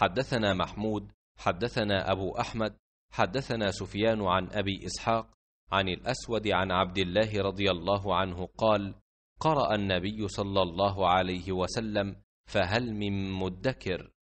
حدثنا محمود حدثنا أبو أحمد حدثنا سفيان عن أبي إسحاق عن الأسود عن عبد الله رضي الله عنه قال قرأ النبي صلى الله عليه وسلم فهل من مدكر